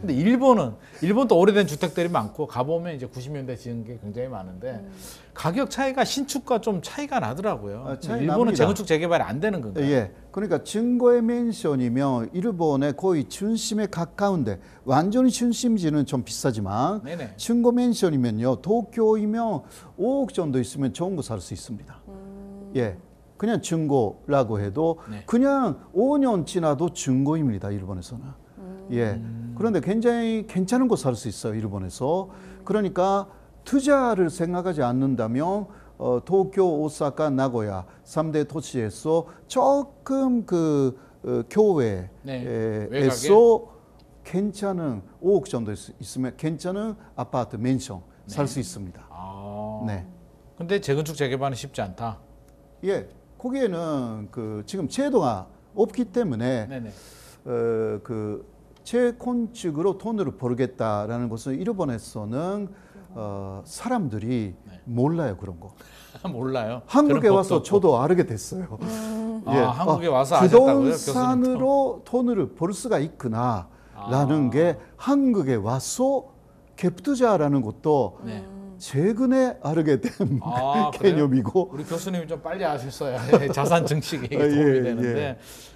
근데 일본은 일본도 오래된 주택들이 많고 가보면 이제 90년대 지은 게 굉장히 많은데 음. 가격 차이가 신축과 좀 차이가 나더라고요. 아, 차이 일본은 납니다. 재건축 재개발이 안 되는 건가요? 예. 그러니까 증거의 멘션이면 일본의 거의 중심에 가까운데 완전히 중심지는 좀 비싸지만 네네. 증거 멘션이면요 도쿄이면 5억 정도 있으면 좋은 거 살 수 있습니다. 음. 예. 그냥 증거라고 해도 네. 그냥 5년 지나도 증거입니다 일본에서는. 음. 예. 그런데 굉장히 괜찮은 곳 살 수 있어요, 일본에서. 그러니까 투자를 생각하지 않는다면 어, 도쿄, 오사카, 나고야 삼대 도시에서 조금 그 어, 교회에서 네. 괜찮은 5억 정도 있으면 괜찮은 아파트, 맨션 네. 살수 있습니다. 아... 네. 근데 재건축 재개발은 쉽지 않다. 예, 거기에는 그 지금 제도가 없기 때문에 네네. 어, 그 재건측으로 돈을 벌겠다라는 것은 일본에서는 어, 사람들이 네. 몰라요 그런 거. 몰라요. 한국에 와서 없고. 저도 알게 됐어요. 음. 예. 아, 어, 한국에 와서 아, 부동산으로 돈을 벌 수가 있구나라는 아. 게 한국에 와서 갭투자라는 것도 네. 최근에 알게 된 아, 개념이고. 그래요? 우리 교수님이 좀 빨리 아셨어야 자산 증식에 아, 예, 도움이 예, 되는데. 예.